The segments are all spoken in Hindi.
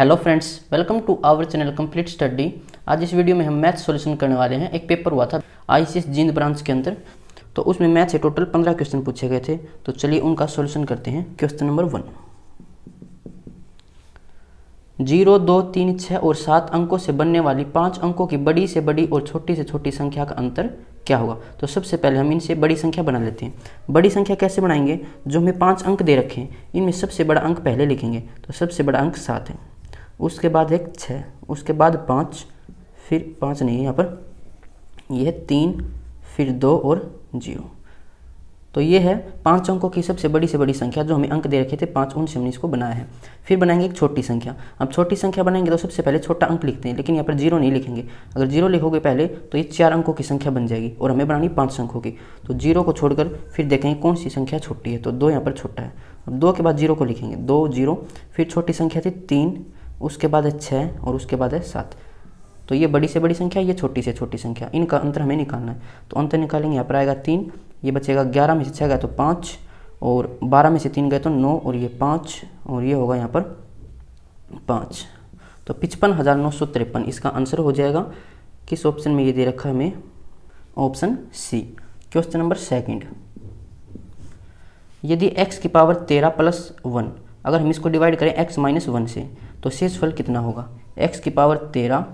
hello friends welcome to our channel complete study आज इस वीडियो में हम मैथ सॉल्यूशन करने वाले हैं एक पेपर हुआ था आईसीएस जींद ब्रांच के अंदर तो उसमें मैथ से टोटल पंद्रह क्वेश्चन पूछे गए थे तो चलिए उनका सॉल्यूशन करते हैं क्वेश्चन नंबर वन जीरो दो तीन छः और सात अंकों से बनने वाली पाँच अंकों की बड़ी से बड़ी और छोटी से छोटी संख्या का अंतर क्या होगा तो सबसे पहले हम इनसे बड़ी संख्या बना लेते हैं बड़ी संख्या कैसे बनाएंगे जो हमें पाँच अंक दे रखे हैं इनमें सबसे बड़ा अंक पहले लिखेंगे तो सबसे बड़ा अंक सात है उसके बाद एक छः उसके बाद पाँच फिर पाँच नहीं है यहाँ पर यह तीन फिर दो और जीरो तो ये है पांच अंकों की सबसे बड़ी से बड़ी संख्या जो हमें अंक दे रखे थे पाँच उनसे हमने इसको बनाया है फिर बनाएंगे एक छोटी संख्या अब छोटी संख्या बनाएंगे तो सबसे पहले छोटा अंक लिखते हैं लेकिन यहाँ पर जीरो नहीं लिखेंगे अगर जीरो लिखोगे पहले तो ये चार अंकों की संख्या बन जाएगी और हमें बनानी पाँच अंकों की तो जीरो को छोड़कर फिर देखेंगे कौन सी संख्या छोटी है तो दो यहाँ पर छोटा है अब दो के बाद जीरो को लिखेंगे दो जीरो फिर छोटी संख्या थी तीन उसके बाद है छः और उसके बाद है सात तो ये बड़ी से बड़ी संख्या ये छोटी से छोटी संख्या इनका अंतर हमें निकालना है तो अंतर निकालेंगे यहाँ पर आएगा तीन ये बचेगा ग्यारह में से छः गए तो पाँच और बारह में से तीन गए तो नौ और ये पाँच और ये होगा यहाँ पर पाँच तो पिचपन हज़ार नौ सौ तिरपन इसका आंसर हो जाएगा किस ऑप्शन में ये दे रखा है हमें option C question number second यदि x की पावर तेरह प्लस वन अगर हम इसको डिवाइड करें x माइनस वन से तो शेष फल कितना होगा एक्स की पावर तेरह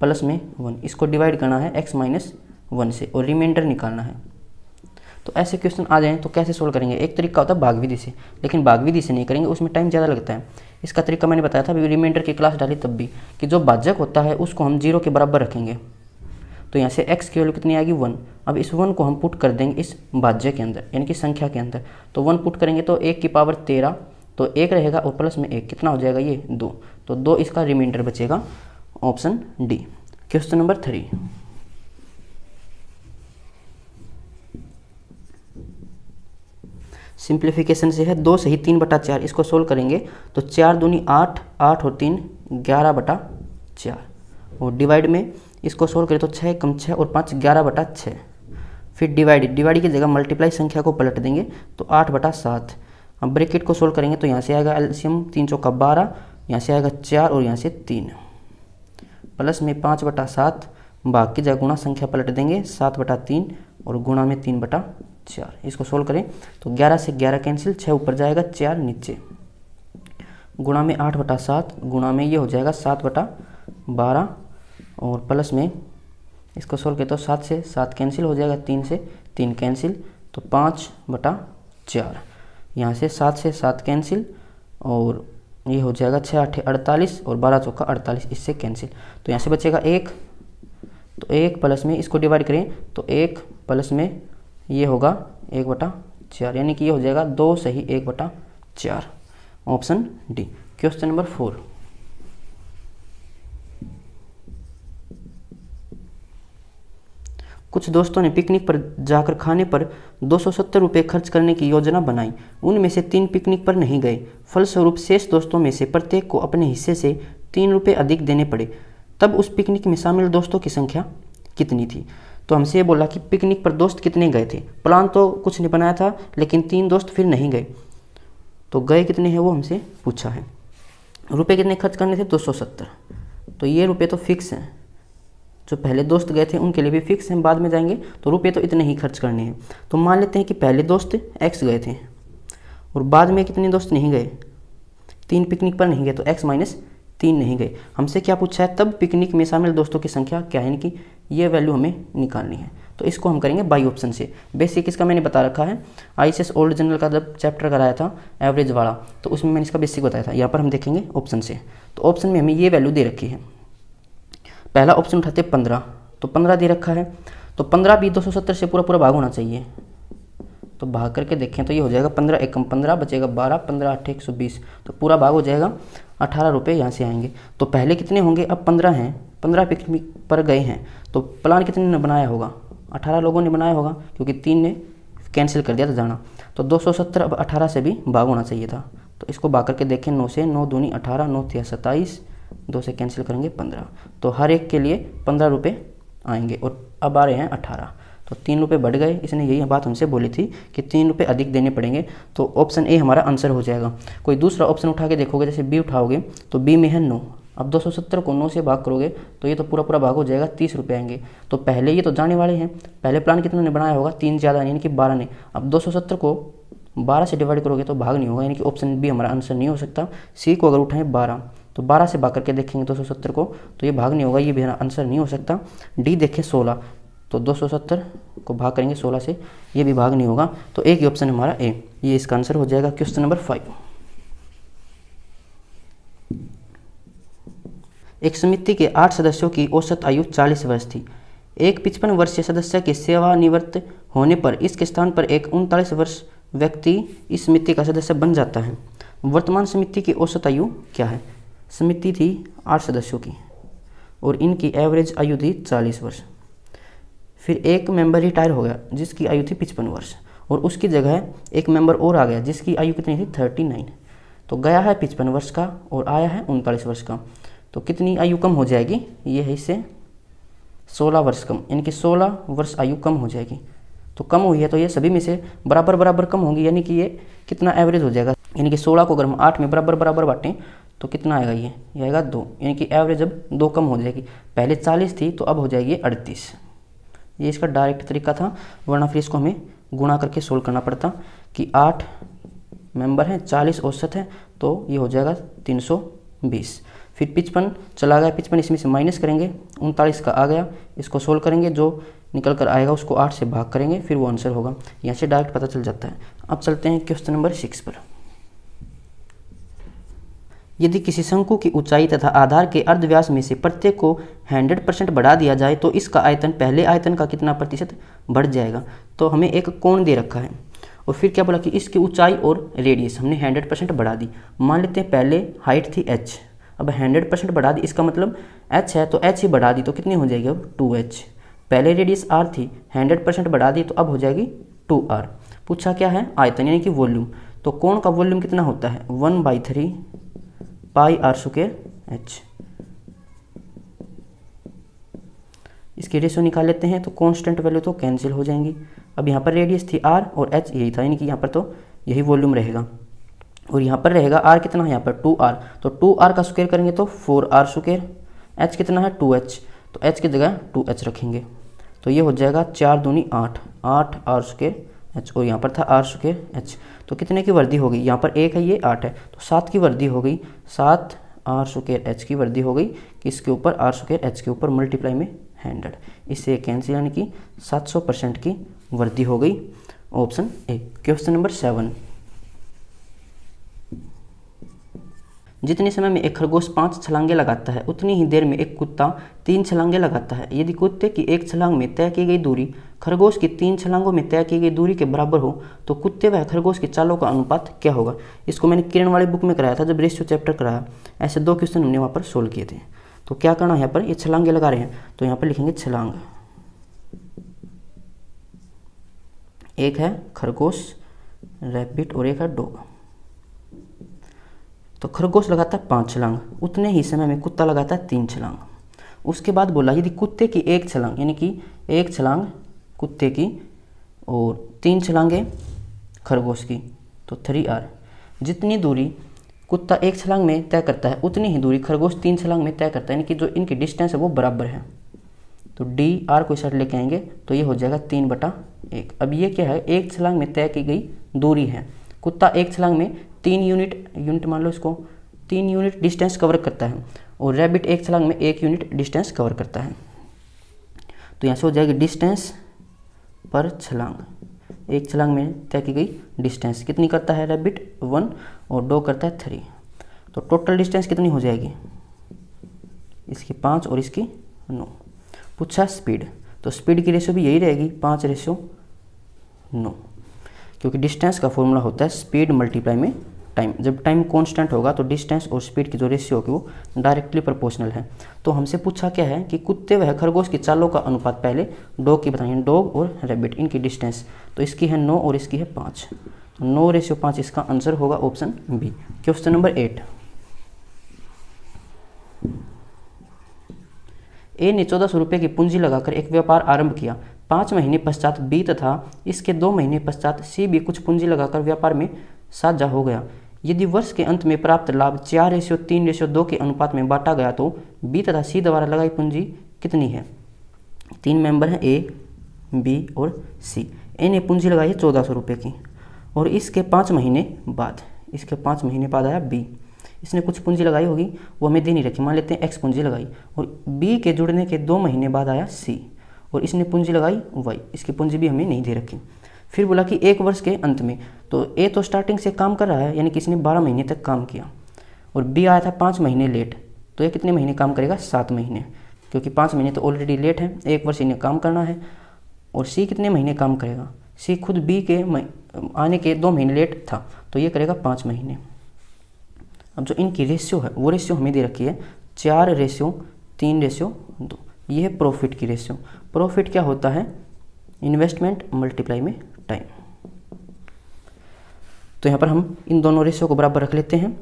प्लस में वन इसको डिवाइड करना है एक्स माइनस वन से और रिमाइंडर निकालना है तो ऐसे क्वेश्चन आ जाएँ तो कैसे सोल्व करेंगे एक तरीका होता है भागविधि से लेकिन भागविधि से नहीं करेंगे उसमें टाइम ज़्यादा लगता है इसका तरीका मैंने बताया था रिमाइंडर की क्लास डाली तब भी कि जो भाजक होता है उसको हम जीरो के बराबर रखेंगे तो यहाँ से x की वैल्यू कितनी आएगी वन अब इस वन को हम पुट कर देंगे इस भाज्य के अंदर यानी कि संख्या के अंदर तो वन पुट करेंगे तो एक की पावर तेरह तो एक रहेगा और प्लस में एक कितना हो जाएगा ये दो तो दो इसका रिमाइंडर बचेगा option D question number three simplification से है दो सही तीन बटा चार इसको सोल्व करेंगे तो चार दूनी आठ आठ और तीन ग्यारह बटा चार और डिवाइड में इसको सोल्व करें तो छः कम छः और पाँच ग्यारह बटा छः फिर डिवाइड डिवाइड की जगह मल्टीप्लाई संख्या को पलट देंगे तो आठ बटा सात अब ब्रेकेट को सोल्व करेंगे तो यहाँ से आएगा एल्शियम तीन सौ का बारह यहाँ से आएगा चार और यहाँ से तीन प्लस में पाँच बटा सात बाग की जगह गुणा संख्या पलट देंगे सात बटा तीन और गुणा में तीन बटा चार इसको सोल्व करें तो ग्यारह से ग्यारह कैंसिल छः ऊपर जाएगा चार नीचे गुणा में आठ बटा सात गुणा में ये हो जाएगा सात बटा बारह और प्लस में इसको सोल्व करते तो सात से सात कैंसिल हो जाएगा तीन से तीन कैंसिल तो पाँच बटा चार यहाँ से सात से सात कैंसिल और ये हो जाएगा छः आठ अड़तालीस और बारह चौका अड़तालीस इससे कैंसिल तो यहाँ से बचेगा एक तो एक प्लस में इसको डिवाइड करें तो एक प्लस में ये होगा एक बटा चार यानी कि ये हो जाएगा दो सही एक बटा चार option D question number four कुछ दोस्तों ने पिकनिक पर जाकर खाने पर दो सौ रुपये खर्च करने की योजना बनाई उनमें से तीन पिकनिक पर नहीं गए फलस्वरूप शेष दोस्तों में से प्रत्येक को अपने हिस्से से तीन रुपये अधिक देने पड़े तब उस पिकनिक में शामिल दोस्तों की संख्या कितनी थी तो हमसे ये बोला कि पिकनिक पर दोस्त कितने गए थे प्लान तो कुछ ने बनाया था लेकिन तीन दोस्त फिर नहीं गए तो गए कितने हैं वो हमसे पूछा है रुपये कितने खर्च करने थे दो सौ सत्तर तो ये रुपये तो फिक्स हैं जो पहले दोस्त गए थे उनके लिए भी फिक्स हम बाद में जाएंगे तो रुपये तो इतने ही खर्च करने हैं तो मान लेते हैं कि पहले दोस्त एक्स गए थे और बाद में कितने दोस्त नहीं गए तीन पिकनिक पर नहीं गए तो एक्स माइनस तीन नहीं गए हमसे क्या पूछा है तब पिकनिक में शामिल दोस्तों की संख्या क्या है इनकी ये वैल्यू हमें निकालनी है तो इसको हम करेंगे बाई ऑप्शन से बेसिक इसका मैंने बता रखा है आई ओल्ड जनरल का जब चैप्टर कराया था एवरेज वाला तो उसमें मैंने इसका बेसिक बताया था यहाँ पर हम देखेंगे ऑप्शन से तो ऑप्शन में हमें ये वैल्यू दे रखी है पहला ऑप्शन उठाते हैं पंद्रह तो पंद्रह दे रखा है तो पंद्रह भी दो सौ सत्तर से पूरा पूरा भाग होना चाहिए तो भाग करके देखें तो ये हो जाएगा पंद्रह एकम पंद्रह बचेगा बारह पंद्रह अठे एक सौ बीस तो पूरा भाग हो जाएगा अठारह रुपये यहाँ से आएंगे तो पहले कितने होंगे अब पंद्रह हैं पंद्रह पिकनिक पर गए हैं तो प्लान कितने ने बनाया होगा अठारह लोगों ने बनाया होगा क्योंकि तीन ने कैंसिल कर दिया था जाना तो दो सौ सत्तर अब अठारह से भी भाग होना चाहिए था तो इसको भाग करके देखें नौ से नौ दूनी अठारह नौ थिया सत्ताईस दो से कैंसिल करेंगे पंद्रह तो हर एक के लिए पंद्रह रुपये आएंगे और अब आ रहे हैं अठारह तो तीन रुपये बढ़ गए इसने यही बात हमसे बोली थी कि तीन रुपये अधिक देने पड़ेंगे तो ऑप्शन ए हमारा आंसर हो जाएगा कोई दूसरा ऑप्शन उठा के देखोगे जैसे बी उठाओगे तो बी में है नौ अब 270 को 9 से भाग करोगे तो ये तो पूरा पूरा भाग हो जाएगा तीस रुपये आएंगे तो पहले ये तो जाने वाले हैं पहले प्लान कितना ने बनाया होगा तीन ज़्यादा यानी कि बारह ने अब 270 को 12 से डिवाइड करोगे तो भाग नहीं होगा यानी कि ऑप्शन बी हमारा आंसर नहीं हो सकता सी को अगर उठाएं बारह तो 12 से भाग करके देखेंगे 270 को तो ये भाग नहीं होगा ये मेरा आंसर नहीं हो सकता डी देखें 16 तो 270 को भाग करेंगे 16 से ये भी भाग नहीं होगा तो एक ही ऑप्शन हमारा ए ये इसका आंसर हो जाएगा क्वेश्चन नंबर फाइव एक समिति के आठ सदस्यों की औसत आयु चालीस वर्ष थी एक पिचपन वर्षीय सदस्य के सेवानिवृत्त होने पर इसके स्थान पर एक उनतालीस वर्ष व्यक्ति इस समिति का सदस्य बन जाता है वर्तमान समिति की औसत आयु क्या है समिति थी आठ सदस्यों की और इनकी एवरेज आयु थी चालीस वर्ष फिर एक मेंबर रिटायर हो गया जिसकी आयु थी पचपन वर्ष और उसकी जगह एक मेंबर और आ गया जिसकी आयु कितनी थी थर्टी नाइन तो गया है पचपन वर्ष का और आया है उनतालीस वर्ष का तो कितनी आयु कम हो जाएगी ये है इससे सोलह वर्ष कम यानी कि सोलह वर्ष आयु कम हो जाएगी तो कम हुई है तो ये सभी में से बराबर बराबर कम होंगी यानी कि ये कितना एवरेज हो जाएगा यानी कि सोलह को अगर हम आठ में बराबर बराबर बांटें तो कितना आएगा ये ये आएगा दो यानी कि एवरेज अब दो कम हो जाएगी पहले चालीस थी तो अब हो जाएगी अड़तीस ये इसका डायरेक्ट तरीका था वरना फिर इसको हमें गुणा करके सोल्व करना पड़ता कि आठ मेंबर हैं चालीस औसत है तो ये हो जाएगा तीन सौ बीस फिर पिचपन चला गया पिचपन इसमें से माइनस करेंगे उनतालीस का आ गया इसको सोल्व करेंगे जो निकल कर आएगा उसको आठ से भाग करेंगे फिर वो आंसर होगा यहाँ से डायरेक्ट पता चल जाता है अब चलते हैं क्वेश्चन नंबर सिक्स पर यदि किसी शंकु की ऊंचाई तथा आधार के अर्धव्यास में से प्रत्येक को 100 परसेंट बढ़ा दिया जाए तो इसका आयतन पहले आयतन का कितना प्रतिशत बढ़ जाएगा तो हमें एक कोण दे रखा है और फिर क्या बोला कि इसकी ऊंचाई और रेडियस हमने 100 परसेंट बढ़ा दी मान लेते हैं पहले हाइट थी एच अब 100 परसेंट बढ़ा दी इसका मतलब एच है तो एच ही बढ़ा दी तो कितनी हो जाएगी अब टू एच पहले रेडियस आर थी 100 परसेंट बढ़ा दी तो अब हो जाएगी टू आर पूछा क्या है आयतन यानी कि वॉल्यूम तो कोण का वॉल्यूम कितना होता है one by three pi R square H इसकी रेशियो निकाल लेते हैं तो कांस्टेंट वैल्यू तो कैंसिल हो जाएंगी अब यहाँ पर रेडियस थी आर और एच यही था यानी कि यहाँ पर तो यही वॉल्यूम रहेगा और यहाँ पर रहेगा आर तो तो कितना है यहाँ पर टू आर तो टू आर का स्क्वेयर करेंगे तो फोर आर स्क्वेयर एच कितना है टू एच तो एच की जगह टू एच रखेंगे तो ये हो जाएगा चार दूनी आठ आठ आर स्क्वेयर एच और यहाँ पर था आर स्क्वेयर एच तो कितने की वृद्धि होगी यहाँ पर एक है ये आठ है तो सात की वृद्धि हो गई सात आर सुकेर एच की वृद्धि हो गई कि इसके ऊपर आर सुकेर एच के ऊपर मल्टीप्लाई में हंड्रेड इससे कैंसिल यानी कि सात सौ परसेंट की वृद्धि हो गई option A question number seven जितने समय में एक खरगोश पाँच छलांगे लगाता है उतनी ही देर में एक कुत्ता तीन छलांगे लगाता है यदि कुत्ते की एक छलांग में तय की गई दूरी खरगोश की तीन छलांगों में तय की गई दूरी के बराबर हो तो कुत्ते व खरगोश के चालों का अनुपात क्या होगा इसको मैंने किरण वाले बुक में कराया था जब रेशियो चैप्टर कराया ऐसे दो क्वेश्चन हमने वहाँ पर सोल्व किए थे तो क्या करना है यहाँ पर ये छलांगे लगा रहे हैं तो यहाँ पर लिखेंगे छलांग एक है खरगोश रैपिड और एक है डोगा तो खरगोश लगाता है पाँच छलांग उतने ही समय में कुत्ता लगाता है तीन छलांग उसके बाद बोला यदि कुत्ते की एक छलांग यानी कि एक छलांग कुत्ते की और तीन छलांगे खरगोश की तो थ्री आर जितनी दूरी कुत्ता एक छलांग में तय करता है उतनी ही दूरी खरगोश तीन छलांग में तय करता है यानी कि जो इनकी डिस्टेंस है वो बराबर है तो डी आर को साइड लेके आएंगे तो ये हो जाएगा तीन बटा एक अब ये क्या है एक छलांग में तय की गई दूरी है कुत्ता एक छलांग में तीन यूनिट यूनिट मान लो इसको तीन यूनिट डिस्टेंस कवर करता है और रैबिट एक छलांग में एक यूनिट डिस्टेंस कवर करता है तो यहाँ से हो जाएगी डिस्टेंस पर छलांग एक छलांग में तय की गई डिस्टेंस कितनी करता है रैबिट वन और डो करता है थ्री तो टोटल डिस्टेंस कितनी हो जाएगी इसकी पाँच और इसकी नौ पूछा स्पीड तो स्पीड की रेशो भी यही रहेगी पाँच रेशो नौ क्योंकि डिस्टेंस का फॉर्मूला होता है स्पीड मल्टीप्लाई में टाइम जब टाइम कांस्टेंट होगा तो डिस्टेंस और स्पीड की जो रेशियो होगी वो डायरेक्टली प्रोपोर्शनल है तो हमसे पूछा क्या है कि कुत्ते वह खरगोश की चालों का अनुपात पहले डॉग की बताइए डॉग और रेबिट इनकी डिस्टेंस तो इसकी है नौ और इसकी है पाँच तो नौ रेशियो पाँच इसका आंसर होगा option B question number eight A ने चौदह सौ रुपये की पूंजी लगाकर एक व्यापार आरंभ किया पाँच महीने पश्चात बी तथा इसके दो महीने पश्चात सी भी कुछ पूंजी लगाकर व्यापार में साझा हो गया यदि वर्ष के अंत में प्राप्त लाभ चार रेशियो तीन रेशियो दो के अनुपात में बांटा गया तो बी तथा सी द्वारा लगाई पूंजी कितनी है तीन मेंबर हैं ए बी और सी ए ने पूंजी लगाई है चौदह सौ रुपये की और इसके पाँच महीने बाद इसके पाँच महीने बाद आया बी इसने कुछ पूंजी लगाई होगी वो हमें दे नहीं रखी मान लेते हैं एक्स पूंजी लगाई और बी के जुड़ने के दो महीने बाद आया सी और इसने पूंजी लगाई वाई इसकी पूंजी भी हमें नहीं दे रखी फिर बोला कि एक वर्ष के अंत में तो ए तो स्टार्टिंग से काम कर रहा है यानी कि इसने बारह महीने तक काम किया और बी आया था पाँच महीने लेट तो ये कितने महीने काम करेगा सात महीने क्योंकि पाँच महीने तो ऑलरेडी लेट है एक वर्ष इन्हें काम करना है और सी कितने महीने काम करेगा सी खुद बी के आने के दो महीने लेट था तो ये करेगा पाँच महीने अब जो इनकी रेशियो है वो रेशियो हमें दे रखी है चार रेशियो तीन रेशियो दो ये है प्रॉफिट की रेशियो प्रॉफिट क्या होता है इन्वेस्टमेंट मल्टीप्लाई में टाइम तो यहाँ पर हम इन दोनों रेशियो को बराबर रख लेते हैं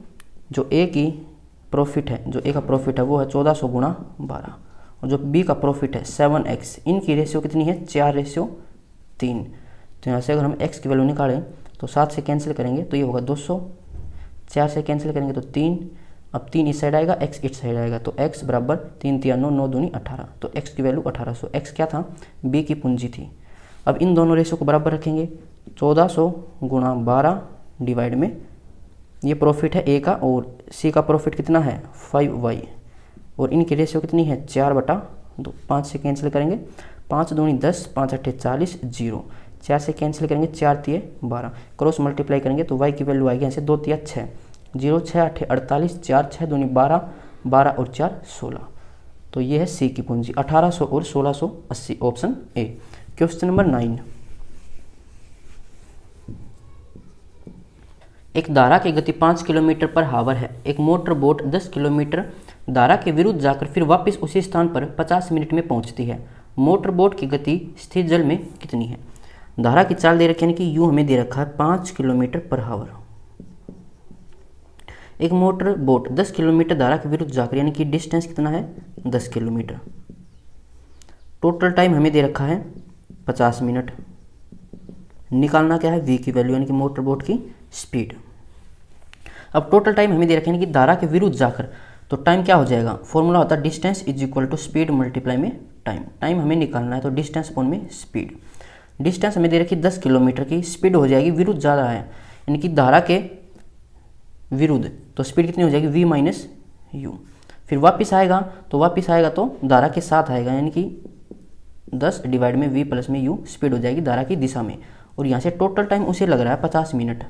जो ए की प्रॉफिट है जो ए का प्रॉफिट है वो है चौदह सौ गुणा बारह और जो बी का प्रॉफिट है सेवन एक्स इनकी रेशियो कितनी है चार रेशियो तीन तो यहाँ से अगर हम एक्स की वैल्यू निकालें तो सात से कैंसिल करेंगे तो ये होगा दो सौ चार से कैंसिल करेंगे तो तीन अब तीन इस साइड आएगा एक्स इस साइड आएगा तो एक्स बराबर तीन तिया नौ नौ दूनी अठारह तो एक्स की वैल्यू अठारह सौ एक्स क्या था बी की पूंजी थी अब इन दोनों रेशों को बराबर रखेंगे चौदह सौ गुणा बारह डिवाइड में ये प्रॉफिट है ए का और सी का प्रॉफिट कितना है फाइव वाई और इनकी रेशियो कितनी है चार बटा दो पाँच से कैंसिल करेंगे पाँच दूनी दस पाँच अट्ठे चालीस जीरो चार से कैंसिल करेंगे चार तीय बारह क्रॉस मल्टीप्लाई करेंगे तो वाई की वैल्यू आएगी यहाँ से दो तिया छः जीरो छः आठ अड़तालीस चार छः दूनी बारह बारह और चार सोलह तो ये है सी की पूंजी अठारह सौ और सोलह सौ अस्सी option A question number nine एक धारा की गति पाँच किलोमीटर पर हावर है एक मोटर बोट दस किलोमीटर धारा के विरुद्ध जाकर फिर वापस उसी स्थान पर पचास मिनट में पहुंचती है मोटर बोट की गति स्थिर जल में कितनी है धारा की चाल दे रखी यानी कि यू हमें दे रखा है पाँच किलोमीटर पर हावर एक मोटर बोट 10 किलोमीटर धारा के विरुद्ध जाकर यानी कि डिस्टेंस कितना है 10 किलोमीटर टोटल टाइम हमें दे रखा है 50 मिनट निकालना क्या है वी की वैल्यू यानी कि मोटर बोट की स्पीड अब टोटल टाइम हमें दे रखा है यानी कि धारा के विरुद्ध जाकर तो टाइम क्या हो जाएगा फॉर्मूला होता है distance is equal to speed multiply में टाइम टाइम हमें निकालना है तो डिस्टेंस फोन में स्पीड डिस्टेंस हमें दे रखी है दस किलोमीटर की स्पीड हो जाएगी विरुद्ध जा रहा है यानी कि धारा के विरुद्ध तो स्पीड कितनी हो जाएगी वी माइनस यू फिर वापस आएगा तो वापस आएगा तो धारा के साथ आएगा यानी कि दस डिवाइड में वी प्लस में यू स्पीड हो जाएगी धारा की दिशा में और यहाँ से टोटल टाइम उसे लग रहा है पचास मिनट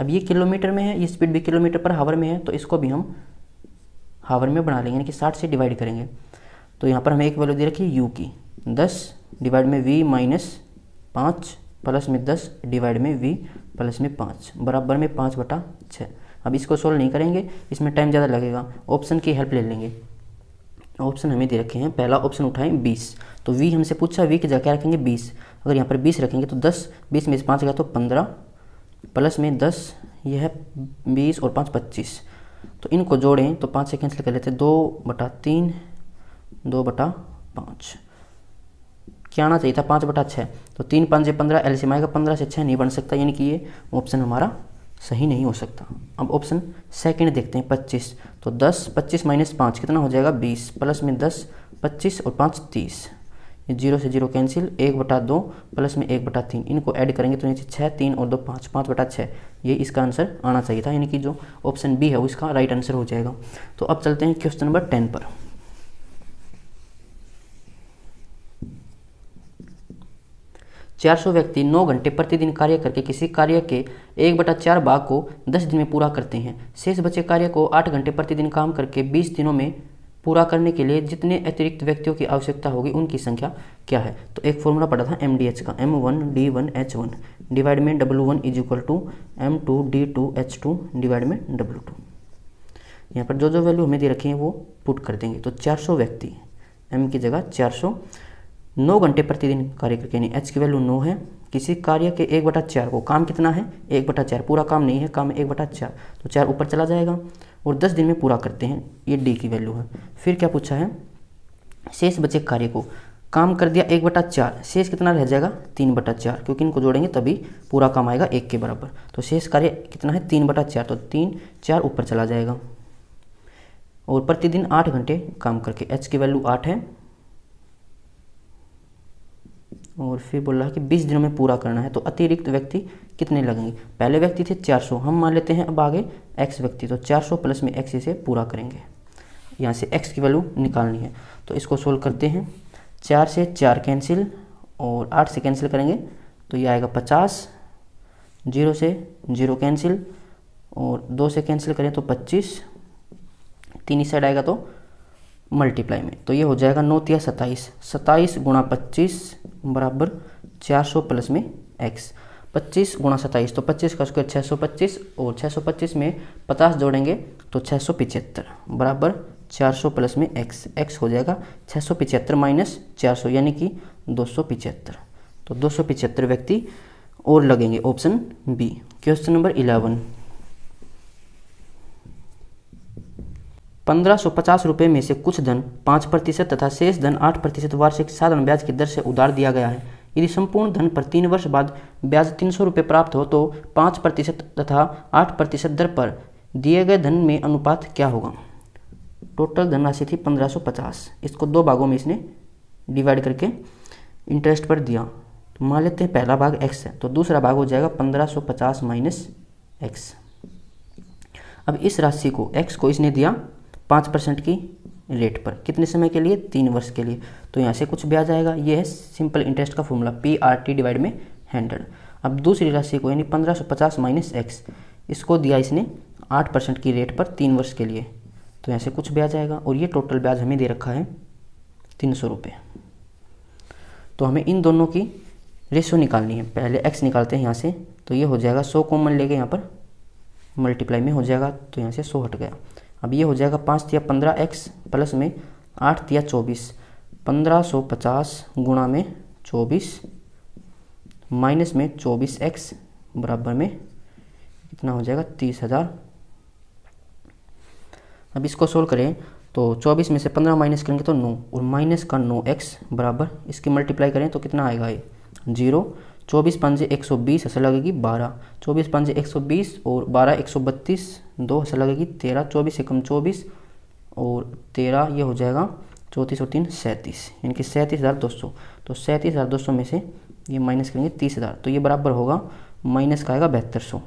अब ये किलोमीटर में है ये स्पीड भी किलोमीटर पर हावर में है तो इसको भी हम हावर में बना लेंगे यानी कि साठ से डिवाइड करेंगे तो यहाँ पर हमें एक वैल्यू दे रखी यू की दस डिवाइड में वी माइनस पाँच प्लस में दस डिवाइड में वी प्लस में पाँच बराबर में पाँच बटा छः अब इसको सोल्व नहीं करेंगे इसमें टाइम ज़्यादा लगेगा ऑप्शन की हेल्प ले लेंगे ऑप्शन हमें दे रखे हैं पहला ऑप्शन उठाएं बीस तो वी हमसे पूछा वी की जगह क्या रखेंगे बीस अगर यहाँ पर बीस रखेंगे तो दस बीस में से पाँच गया तो पंद्रह प्लस में दस यह है बीस और पाँच पच्चीस तो इनको जोड़ें तो पाँच से कैंसिल कर लेते हैं दो बटा तीन दो बटा पाँच क्या आना चाहिए था पाँच बटा छः तो तीन पाँच पंद्रह एल सी का पंद्रह से छः नहीं बन सकता यानी कि ये ऑप्शन हमारा सही नहीं हो सकता अब ऑप्शन सेकंड देखते हैं 25 तो 10 25 माइनस पाँच कितना हो जाएगा 20 प्लस में 10 25 और पाँच 30 ये जीरो से जीरो कैंसिल एक बटा दो प्लस में एक बटा तीन इनको ऐड करेंगे तो नीचे छः तीन और दो पाँच पाँच बटा छः ये इसका आंसर आना चाहिए था यानी कि जो ऑप्शन बी है वो इसका राइट आंसर हो जाएगा तो अब चलते हैं क्वेश्चन नंबर टेन पर 400 व्यक्ति 9 घंटे प्रतिदिन कार्य करके किसी कार्य के एक बटा चार भाग को 10 दिन में पूरा करते हैं शेष बचे कार्य को 8 घंटे प्रतिदिन काम करके 20 दिनों में पूरा करने के लिए जितने अतिरिक्त व्यक्तियों की आवश्यकता होगी उनकी संख्या क्या है तो एक फॉर्मूला पड़ा था एम डी एच का M one D one H one divide में W one is equal to M two D two H two divide में डब्लू टू यहाँ पर जो जो वैल्यू हमें दे रखी है वो पुट कर देंगे तो सौ व्यक्ति एम की जगह सौ नौ घंटे प्रतिदिन कार्य करके यानी एच की वैल्यू नौ है किसी कार्य के एक बटा चार को काम कितना है एक बटा चार पूरा काम नहीं है काम एक बटा चार तो चार ऊपर चला जाएगा और दस दिन में पूरा करते हैं ये डी की वैल्यू है फिर क्या पूछा है शेष बचे कार्य को काम कर दिया एक बटा चार शेष कितना रह जाएगा तीन बटा चार क्योंकि इनको जोड़ेंगे तभी पूरा काम आएगा एक के बराबर तो शेष कार्य कितना है तीन बटा चार तो तीन चार ऊपर चला जाएगा और प्रतिदिन आठ घंटे काम करके एच की वैल्यू आठ है और फिर बोल रहा है कि बीस दिनों में पूरा करना है तो अतिरिक्त व्यक्ति कितने लगेंगे पहले व्यक्ति थे 400 हम मान लेते हैं अब आगे एक्स व्यक्ति तो 400 प्लस में एक्स इसे पूरा करेंगे यहाँ से एक्स की वैल्यू निकालनी है तो इसको सोल्व करते हैं चार से चार कैंसिल और आठ से कैंसिल करेंगे तो ये आएगा पचास जीरो से जीरो कैंसिल और दो से कैंसिल करें तो पच्चीस तीन ही साइड आएगा तो मल्टीप्लाई में तो ये हो जाएगा नौ तिया सताइस सताइस गुणा पच्चीस बराबर चार सौ प्लस में एक्स पच्चीस गुणा सत्ताईस तो पच्चीस का स्क्वायर छः सौ पच्चीस और छः सौ पच्चीस में पचास जोड़ेंगे तो छः सौ पिचहत्तर बराबर चार सौ प्लस में एक्स एक्स हो जाएगा छः सौ पिचहत्तर माइनस चार सौ यानी कि दो सौ पिचहत्तर तो दो सौ पिचहत्तर व्यक्ति और लगेंगे option B question number eleven पंद्रह रुपए में से कुछ धन पाँच प्रतिशत तथा शेष धन आठ प्रतिशत वार्षिक साधारण ब्याज की दर से उधार दिया गया है यदि संपूर्ण धन पर तीन वर्ष बाद ब्याज तीन सौ रुपये प्राप्त हो तो पाँच प्रतिशत तथा आठ प्रतिशत दर पर दिए गए धन में अनुपात क्या होगा टोटल धनराशि थी 1550 इसको दो भागों में इसने डिवाइड करके इंटरेस्ट पर दिया तो मान लेते हैं पहला भाग एक्स है तो दूसरा भाग हो जाएगा पंद्रह माइनस एक्स अब इस राशि को एक्स को इसने दिया पाँच परसेंट की रेट पर कितने समय के लिए तीन वर्ष के लिए तो यहाँ से कुछ ब्याज आएगा ये है सिंपल इंटरेस्ट का formula P R T divide में हंड्रेड अब दूसरी राशि को यानी पंद्रह सौ पचास माइनस एक्स इसको दिया इसने आठ परसेंट की रेट पर तीन वर्ष के लिए तो यहाँ से कुछ ब्याज आएगा और ये टोटल ब्याज हमें दे रखा है तीन सौ रुपये तो हमें इन दोनों की रेशो निकालनी है पहले एक्स निकालते हैं यहाँ से तो ये हो जाएगा सौ कॉमन लेके यहाँ पर मल्टीप्लाई में हो जाएगा तो यहाँ से सौ हट गया अब ये हो जाएगा पाँच तिया पंद्रह एक्स प्लस में आठ तिया चौबीस पंद्रह सौ पचास गुणा में चौबीस माइनस में चौबीस एक्स बराबर में कितना हो जाएगा तीस हज़ार अब इसको सोल्व करें तो चौबीस में से पंद्रह माइनस करेंगे तो नौ और माइनस का नौ एक्स बराबर इसकी मल्टीप्लाई करें तो कितना आएगा ये जीरो चौबीस पंजे एक सौ बीस हंस लगेगी बारह चौबीस पंजे एक सौ बीस और बारह एक सौ बत्तीस दो हंस लगेगी तेरह चौबीस एकम चौबीस और तेरह ये हो जाएगा चौंतीस और तीन सैंतीस यानी कि सैंतीस हज़ार दो सौ तो सैंतीस हज़ार दो सौ में से ये माइनस करेंगे तीस हज़ार तो ये बराबर होगा माइनस का आएगा बहत्तर सौ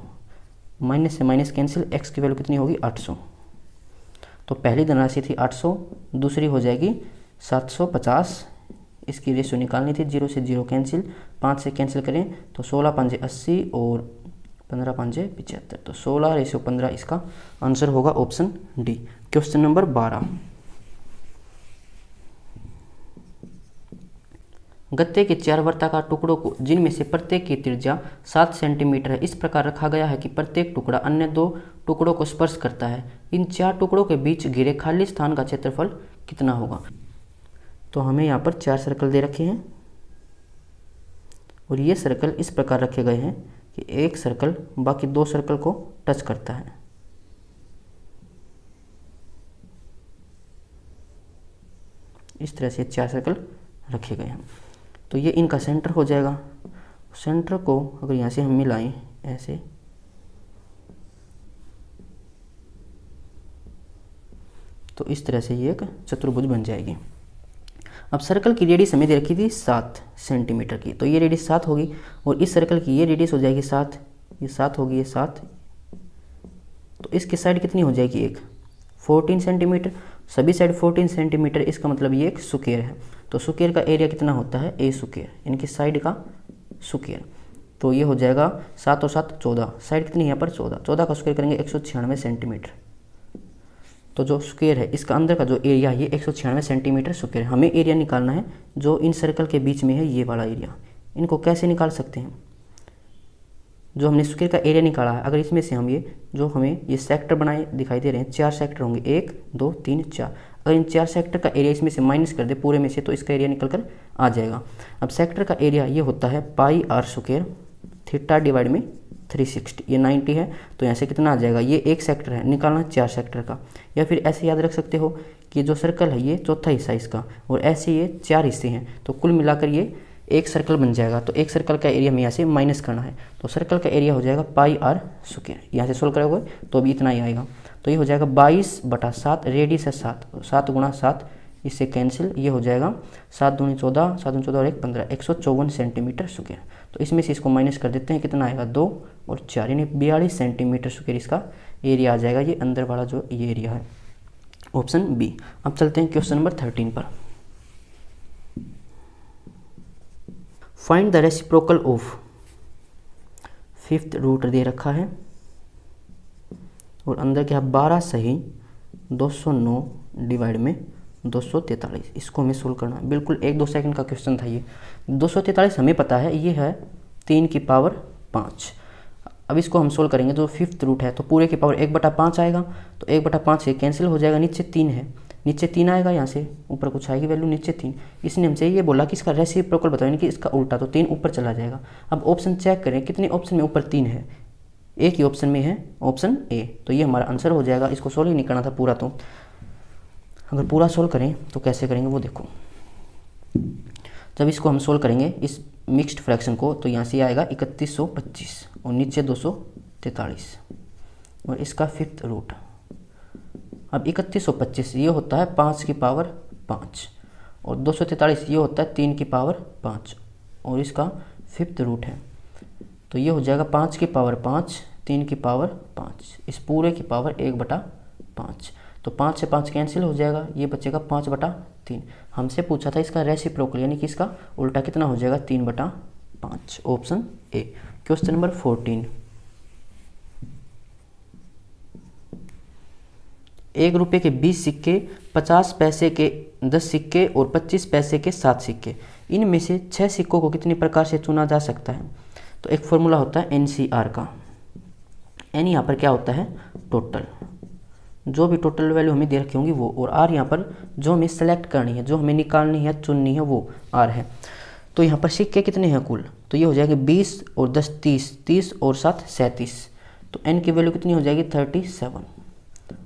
माइनस से माइनस कैंसिल एक्स की वैल्यू कितनी होगी आठ सौ तो पहली धनराशि थी आठ सौ दूसरी हो जाएगी सात सौ पचास इसकी रेशो निकालनी थी जीरो से जीरो कैंसिल पाँच से कैंसिल करें तो सोलह पंजे अस्सी और पंद्रह पंजे पिचहत्तर तो सोलह रेशो पंद्रह इसका आंसर होगा ऑप्शन डी क्वेश्चन नंबर बारह गत्ते के चार वर्ताकार टुकड़ों को जिनमें से प्रत्येक की त्रिज्या सात सेंटीमीटर है इस प्रकार रखा गया है कि प्रत्येक टुकड़ा अन्य दो टुकड़ों को स्पर्श करता है इन चार टुकड़ों के बीच घिरे खाली स्थान का क्षेत्रफल कितना होगा तो हमें यहाँ पर चार सर्कल दे रखे हैं और ये सर्कल इस प्रकार रखे गए हैं कि एक सर्कल बाकी दो सर्कल को टच करता है इस तरह से चार सर्कल रखे गए हैं तो ये इनका सेंटर हो जाएगा सेंटर को अगर यहाँ से हम मिलाएं ऐसे तो इस तरह से ये एक चतुर्भुज बन जाएगी अब सर्कल की रेडियस हमें दे रखी थी सात सेंटीमीटर की तो ये रेडियस सात होगी और इस सर्कल की ये रेडियस हो जाएगी सात ये सात होगी ये सात तो इसकी साइड कितनी हो जाएगी एक फोर्टीन सेंटीमीटर सभी साइड फोर्टीन सेंटीमीटर इसका मतलब ये एक सुकेर है तो सुकेर का एरिया कितना होता है ए सुकेर इनकी साइड का सुकेर तो ये हो जाएगा सात और सात चौदह साइड कितनी यहाँ पर चौदह चौदह का स्क्वायर करेंगे एक सौ छियानवे सेंटीमीटर तो जो स्क्वेयर है इसका अंदर का जो एरिया है एक सौ छियानवे सेंटीमीटर स्क्वेयर है हमें एरिया निकालना है जो इन सर्कल के बीच में है ये वाला एरिया इनको कैसे निकाल सकते हैं जो हमने स्क्वेयर का एरिया निकाला है अगर इसमें से हम ये जो हमें ये सेक्टर बनाए दिखाई दे रहे हैं चार सेक्टर होंगे एक दो तीन चार अगर इन चार सेक्टर का एरिया इसमें से माइनस कर दे पूरे में से तो इसका एरिया निकल कर आ जाएगा अब सेक्टर का एरिया ये होता है pi R square theta divide में थ्री सिक्सटी ये नाइन्टी है तो यहाँ से कितना आ जाएगा ये एक सेक्टर है निकालना चार सेक्टर का या फिर ऐसे याद रख सकते हो कि जो सर्कल है ये चौथा हिस्सा इसका और ऐसे ये चार हिस्से हैं तो कुल मिलाकर ये एक सर्कल बन जाएगा तो एक सर्कल का एरिया हमें यहाँ से माइनस करना है तो सर्कल का एरिया हो जाएगा पाई आर सुकेर यहाँ से सोल्व करोगे तो अभी इतना ही आएगा तो ये हो जाएगा बाईस बटा सात रेडियस है सात सात गुणा सात इससे कैंसिल ये हो जाएगा सात दूनी चौदह सात दूनी चौदह और एक पंद्रह एक सौ चौवन सेंटीमीटर सुकेर तो इसमें से इसको माइनस कर देते हैं कितना आएगा दो और चार यानी बयालीस सेंटीमीटर स्क्वेयर इसका एरिया आ जाएगा ये अंदर वाला जो ये एरिया है ऑप्शन बी अब चलते हैं क्वेश्चन नंबर थर्टीन पर find the reciprocal of fifth root दे रखा है और अंदर क्या बारह सही दो सौ नौ डिवाइड में दो सौ तैंतालीस इसको हमें सोल्व करना बिल्कुल एक दो सेकंड का क्वेश्चन था ये दो सौ तैंतालीस हमें पता है ये है तीन की पावर पाँच अब इसको हम सोल्व करेंगे तो फिफ्थ रूट है तो पूरे की पावर एक बटा पाँच आएगा तो एक बटा पाँच से कैंसिल हो जाएगा नीचे तीन है नीचे तीन आएगा यहाँ से ऊपर कुछ आएगी वैल्यू नीचे तीन इसने हमसे ये बोला कि इसका रेसिप प्रोकल बताओ यानी कि इसका उल्टा तो तीन ऊपर चला जाएगा अब ऑप्शन चेक करें कितने ऑप्शन में ऊपर तीन है एक ही ऑप्शन में है ऑप्शन ए तो ये हमारा आंसर हो जाएगा इसको सोल्व ही नहीं करना था पूरा तो अगर पूरा सोल्व करें तो कैसे करेंगे वो देखो जब इसको हम सोल्व करेंगे इस मिक्स्ड फ्रैक्शन को तो यहाँ से आएगा इकतीस सौ पच्चीस और नीचे दो सौ तैतालीस और इसका फिफ्थ रूट अब इकतीस सौ पच्चीस ये होता है पाँच की पावर पाँच और दो सौ तैतालीस ये होता है तीन की पावर पाँच और इसका फिफ्थ रूट है तो ये हो जाएगा पाँच की पावर पाँच तीन की पावर पाँच इस पूरे की पावर एक बटा पाँच तो पाँच से पाँच कैंसिल हो जाएगा ये बचेगा पाँच बटा तीन हमसे पूछा था इसका रेसिप्रोकल यानी कि इसका उल्टा कितना हो जाएगा तीन बटा पाँच option A question number fourteen एक रुपये के बीस सिक्के पचास पैसे के दस सिक्के और पच्चीस पैसे के सात सिक्के इनमें से छः सिक्कों को कितने प्रकार से चुना जा सकता है तो एक फॉर्मूला होता है एन का एन यहाँ पर क्या होता है टोटल जो भी टोटल वैल्यू हमें दे रखी होंगी वो और आर यहाँ पर जो हमें सेलेक्ट करनी है जो हमें निकालनी है चुननी है वो आर है तो यहाँ पर सिक्के कितने हैं कुल तो ये हो जाएंगे बीस और दस तीस तीस और सात सैंतीस तो एन की वैल्यू कितनी हो जाएगी थर्टी सेवन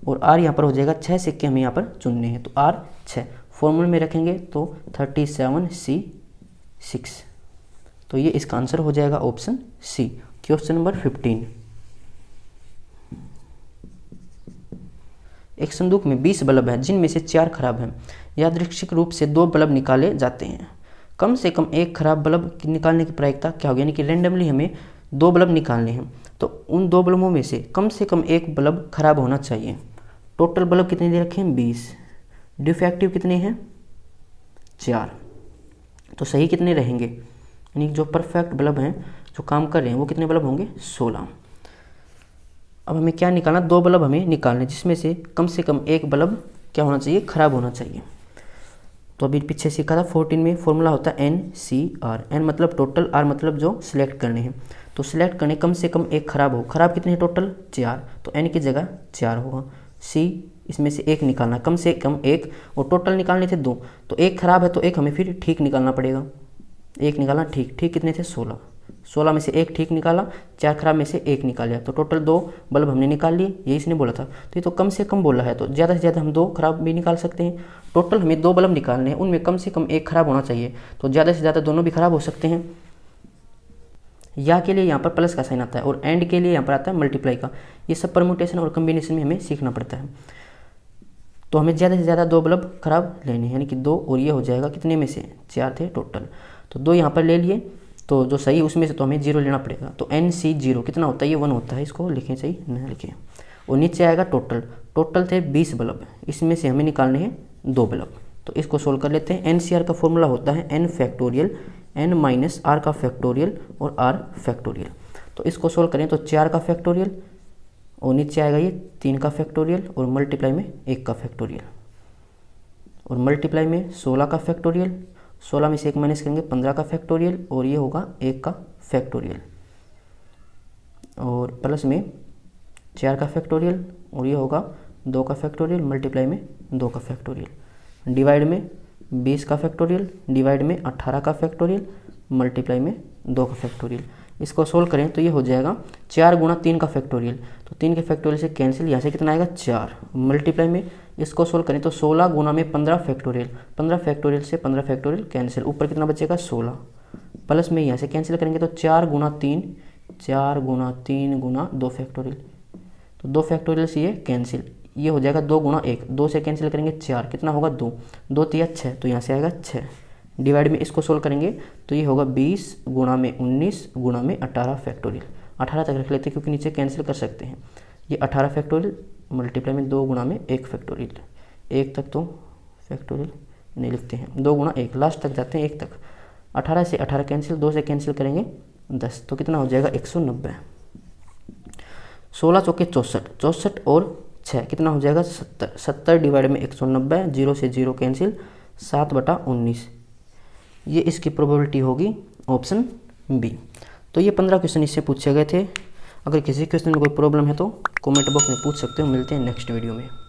और आर यहाँ पर हो जाएगा छः सिक्के हमें यहाँ पर चुनने हैं तो आर छः फॉर्मूल में रखेंगे तो थर्टी सेवन सी सिक्स तो ये इसका आंसर हो जाएगा option C question number fifteen एक संदूक में बीस बल्ब हैं जिनमें से चार खराब हैं यादृक्षिक रूप से दो बल्ब निकाले जाते हैं कम से कम एक खराब बल्ब निकालने की प्रायिकता क्या होगी यानी कि रेंडमली हमें दो बल्ब निकालने हैं तो उन दो बल्बों में से कम से कम एक बल्ब खराब होना चाहिए टोटल बल्ब कितने दे रखे हैं बीस डिफेक्टिव कितने हैं चार तो सही कितने रहेंगे यानी जो परफेक्ट बल्ब हैं जो काम कर रहे हैं वो कितने बल्ब होंगे सोलह अब हमें क्या निकालना दो बल्ब हमें निकालने जिसमें से कम से कम एक बल्ब क्या होना चाहिए खराब होना चाहिए तो अभी पीछे सीखा था फोर्टीन में फॉर्मूला होता है एन सी आर एन मतलब टोटल आर मतलब जो सिलेक्ट करने हैं तो सिलेक्ट करने कम से कम एक खराब हो खराब कितने हैं टोटल चार तो एन की जगह चार होगा सी इसमें से एक निकालना कम से कम एक और टोटल निकालने थे दो तो एक खराब है तो एक हमें फिर ठीक निकालना पड़ेगा एक निकालना ठीक ठीक कितने थे सोलह सोलह में से एक ठीक निकाला चार खराब में से एक निकाल लिया तो टोटल दो बल्ब हमने निकाल लिए ये इसने बोला था तो ये तो कम से कम बोला है तो ज़्यादा से ज़्यादा हम दो खराब भी निकाल सकते हैं टोटल हमें दो बल्ब निकालने हैं उनमें कम से कम एक खराब होना चाहिए तो ज़्यादा से ज़्यादा दोनों भी खराब हो सकते हैं या के लिए यहाँ पर प्लस का साइन आता है और एंड के लिए यहाँ पर आता है मल्टीप्लाई का ये सब परमोटेशन और कम्बिनेशन में हमें सीखना पड़ता है तो हमें ज़्यादा से ज़्यादा दो बल्ब खराब लेने हैं यानी कि दो और ये हो जाएगा कितने में से चार थे टोटल तो दो यहाँ पर ले लिए तो जो सही उसमें से तो हमें जीरो लेना पड़ेगा तो एन सी जीरो कितना होता है ये वन होता है इसको लिखें सही न लिखें और नीचे आएगा टोटल टोटल थे बीस बल्ब इसमें से हमें निकालने हैं दो बल्ब तो इसको सोल्व कर लेते हैं एन सी आर का फॉर्मूला होता है N factorial N minus R का फैक्टोरियल और आर फैक्टोरियल तो इसको सोल्व करें तो चार का फैक्टोरियल और नीचे आएगा ये तीन का फैक्टोरियल और मल्टीप्लाई में एक का फैक्टोरियल और मल्टीप्लाई में सोलह का फैक्टोरियल सोलह में से एक माइनस करेंगे पंद्रह का फैक्टोरियल और ये होगा एक का फैक्टोरियल और प्लस में चार का फैक्टोरियल और ये होगा दो का फैक्टोरियल मल्टीप्लाई में दो का फैक्टोरियल डिवाइड में बीस का फैक्टोरियल डिवाइड में अट्ठारह का फैक्टोरियल मल्टीप्लाई में दो का फैक्टोरियल इसको सोल्व करें तो ये हो जाएगा चार गुणा तीन का फैक्टोरियल तो तीन के फैक्टोरियल से कैंसिल यहाँ से कितना आएगा चार मल्टीप्लाई में इसको सोल्व करें तो सोलह गुना में पंद्रह फैक्टोरियल पंद्रह फैक्टोरियल से पंद्रह फैक्टोरियल कैंसिल ऊपर कितना बचेगा सोलह प्लस में यहाँ से कैंसिल करेंगे तो चार गुना तीन चार गुना तीन गुना दो फैक्टोरियल तो दो फैक्टोरियल से ये कैंसिल ये हो जाएगा दो गुना एक दो से कैंसिल करेंगे चार कितना होगा दो दो तिया छः तो यहाँ से आएगा छः डिवाइड में इसको सोल्व करेंगे तो ये होगा बीस गुणा में उन्नीस गुणा में अठारह फैक्टोरियल अठारह तक रख लेते हैं क्योंकि नीचे कैंसिल कर सकते हैं ये अठारह फैक्टोरियल मल्टीप्लाई में दो गुणा में एक फैक्टोरियल एक तक तो फैक्टोरियल नहीं लिखते हैं दो गुणा एक लास्ट तक जाते हैं एक तक अठारह से अठारह कैंसिल दो से कैंसिल करेंगे दस तो कितना हो जाएगा एक सौ नब्बे सोलह चौके चौंसठ चौंसठ और छः कितना हो जाएगा सत्तर सत्तर डिवाइड में एक सौ नब्बे जीरो से जीरो कैंसिल सात बटा उन्नीस ये इसकी प्रोबेबिलिटी होगी ऑप्शन बी तो ये पंद्रह क्वेश्चन इससे पूछे गए थे अगर किसी क्वेश्चन में कोई प्रॉब्लम है तो कमेंट बॉक्स में पूछ सकते हो मिलते हैं नेक्स्ट वीडियो में